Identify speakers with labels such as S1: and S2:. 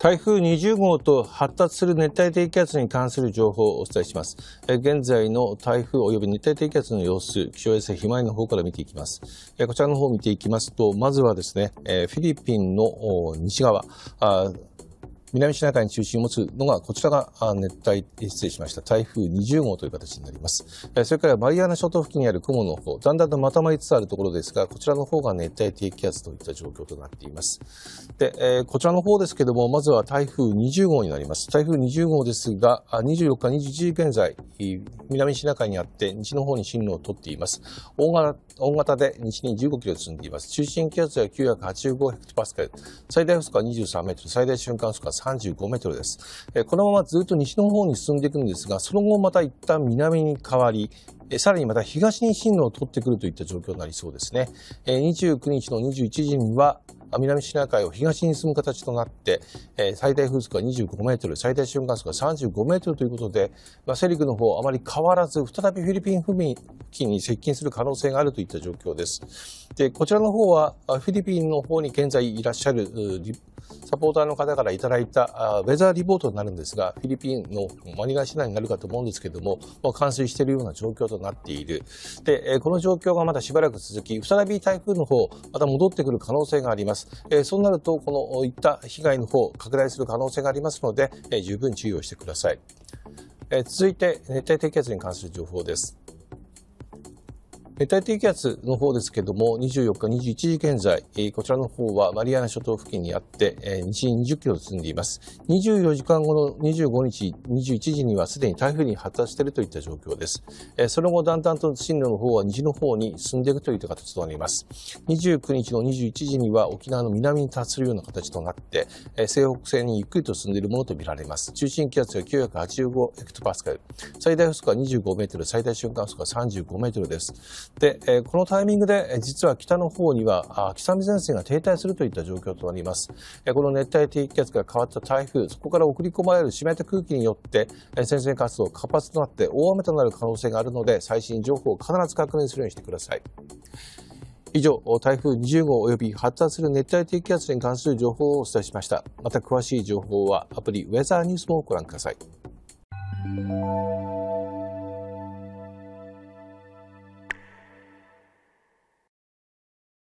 S1: 台風20号と発達する熱帯低気圧に関する情報をお伝えします。現在の台風及び熱帯低気圧の様子、気象衛星ひまわりの方から見ていきます。こちらの方を見ていきますと、まずはですね、フィリピンの西側、南シナ海に中心を持つのが、こちらが熱帯、失礼しました、台風20号という形になります。それからマリアナ諸島付近にある雲の方、だんだんとまとまりつつあるところですが、こちらの方が熱帯低気圧といった状況となっています。で、えー、こちらの方ですけども、まずは台風20号になります。台風20号ですが、24日21時現在、南シナ海にあって西の方に進路をとっています。大型大型で西に15キロ積んでいます。中心気圧は985ヘクトパスカル、最大風速は23メートル、最大瞬間風速は35メートルです。このままずっと西の方に進んでいくんですが、その後また一旦南に変わり、さらにまた東に進路を取ってくるといった状況になりそうですね。29日の21時には、南シナ海を東に進む形となって、最大風速は25メートル、最大瞬間風速は35メートルということで、セリクの方あまり変わらず、再びフィリピン付近に接近する可能性があるといった状況です。で、こちらの方は、フィリピンの方に現在いらっしゃるサポーターの方からいただいたウェザーリポートになるんですが、フィリピンのマニラ市内になるかと思うんですけども、もう冠水しているような状況となっている。で、この状況がまだしばらく続き、再び台風の方、また戻ってくる可能性があります。そうなると、このいった被害の方、拡大する可能性がありますので、十分注意をしてください。続いて、熱帯低気圧に関する情報です。熱帯低気圧の方ですけども、24日21時現在、こちらの方はマリアナ諸島付近にあって、西に20キロ進んでいます。24時間後の25日21時にはすでに台風に発達しているといった状況です。その後、だんだんと進路の方は西の方に進んでいくといった形となります。29日の21時には沖縄の南に達するような形となって、西北西にゆっくりと進んでいるものとみられます。中心気圧が985ヘクトパスカル、最大風速は25メートル、最大瞬間風速は35メートルです。で、えこのタイミングで実は北の方には秋雨前線が停滞するといった状況となります、えこの熱帯低気圧が変わった台風そこから送り込まれる湿った空気によって、え先生活動活発となって大雨となる可能性があるので最新情報を必ず確認するようにしてください以上、台風20号及び発達する熱帯低気圧に関する情報をお伝えしました。また詳しい情報はアプリウェザーニュースもご覧ください。